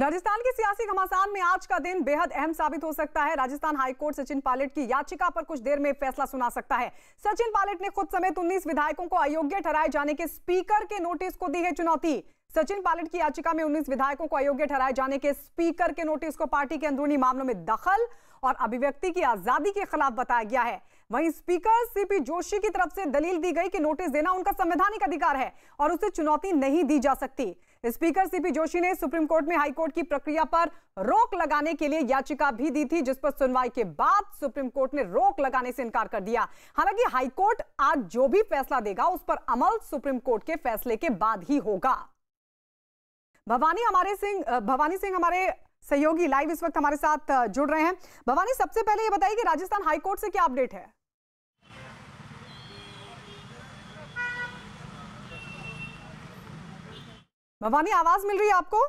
राजस्थान के सियासी घमासान में आज का दिन बेहद अहम साबित हो सकता है राजस्थान हाईकोर्ट सचिन पायलट की याचिका पर कुछ देर में फैसला सुना सकता है सचिन पायलट ने खुद समेत 19 विधायकों को अयोग्य ठहराए जाने के स्पीकर के नोटिस को दी है चुनौती सचिन पायलट की याचिका में 19 विधायकों को अयोग्य ठहराए जाने के स्पीकर के नोटिस को पार्टी के अंदरूनी मामलों में दखल और अभिव्यक्ति की आजादी के खिलाफ बताया गया है वहीं स्पीकर सीपी जोशी की तरफ से दलील दी गई कि नोटिस देना उनका संवैधानिक अधिकार है और उसे चुनौती नहीं दी जा सकती स्पीकर सीपी जोशी ने सुप्रीम कोर्ट में हाईकोर्ट की प्रक्रिया पर रोक लगाने के लिए याचिका भी दी थी जिस पर सुनवाई के बाद सुप्रीम कोर्ट ने रोक लगाने से इनकार कर दिया हालांकि हाईकोर्ट आज जो भी फैसला देगा उस पर अमल सुप्रीम कोर्ट के फैसले के बाद ही होगा भवानी हमारे सिंह भवानी सिंह हमारे सहयोगी लाइव इस वक्त हमारे साथ जुड़ रहे हैं भवानी सबसे पहले ये बताइए कि राजस्थान हाईकोर्ट से क्या अपडेट है भवानी आवाज मिल रही है आपको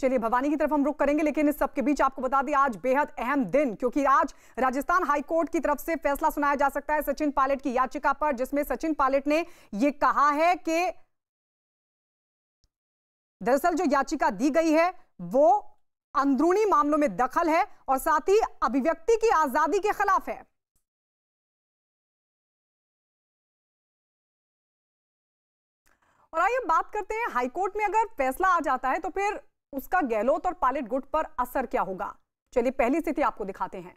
चलिए भवानी की तरफ हम रुक करेंगे लेकिन इस सबके बीच आपको बता दें आज बेहद अहम दिन क्योंकि आज राजस्थान हाईकोर्ट की तरफ से फैसला सुनाया जा सकता है सचिन पायलट की याचिका पर जिसमें सचिन पायलट ने यह कहा है कि दरअसल जो याचिका दी गई है वो अंदरूनी मामलों में दखल है और साथ ही अभिव्यक्ति की आजादी के खिलाफ है और आइए बात करते हैं हाईकोर्ट में अगर फैसला आ जाता है तो फिर उसका गहलोत और पायलट गुट पर असर क्या होगा चलिए पहली स्थिति आपको दिखाते हैं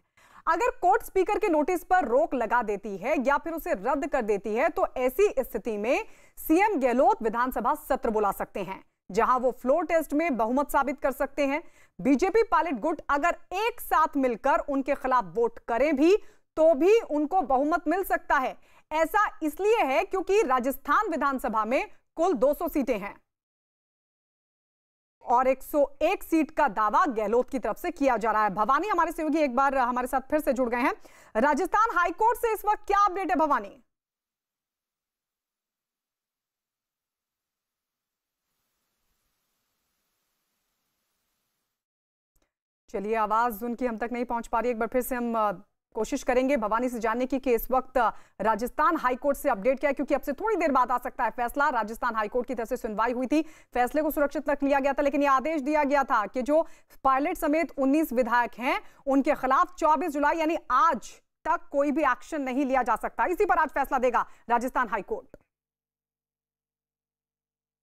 अगर कोर्ट स्पीकर के नोटिस पर रोक लगा देती है या फिर उसे रद्द कर देती है तो ऐसी स्थिति में सीएम गहलोत विधानसभा सत्र बुला सकते हैं जहां वो फ्लोर टेस्ट में बहुमत साबित कर सकते हैं बीजेपी पायलट गुट अगर एक साथ मिलकर उनके खिलाफ वोट करें भी तो भी उनको बहुमत मिल सकता है ऐसा इसलिए है क्योंकि राजस्थान विधानसभा में कुल 200 सीटें हैं और 101 सीट का दावा गहलोत की तरफ से किया जा रहा है भवानी हमारे सहयोगी एक बार हमारे साथ फिर से जुड़ गए हैं राजस्थान हाईकोर्ट से इस वक्त क्या अपडेट है भवानी चलिए आवाज उनकी हम तक नहीं पहुंच पा रही एक बार फिर से हम कोशिश करेंगे भवानी से जानने की कि इस वक्त राजस्थान हाईकोर्ट से अपडेट क्या है क्योंकि अब से थोड़ी देर बाद आ सकता है फैसला राजस्थान हाईकोर्ट की तरफ से सुनवाई हुई थी फैसले को सुरक्षित रख लिया गया था लेकिन यह आदेश दिया गया था कि जो पायलट समेत 19 विधायक हैं उनके खिलाफ 24 जुलाई यानी आज तक कोई भी एक्शन नहीं लिया जा सकता इसी पर आज फैसला देगा राजस्थान हाईकोर्ट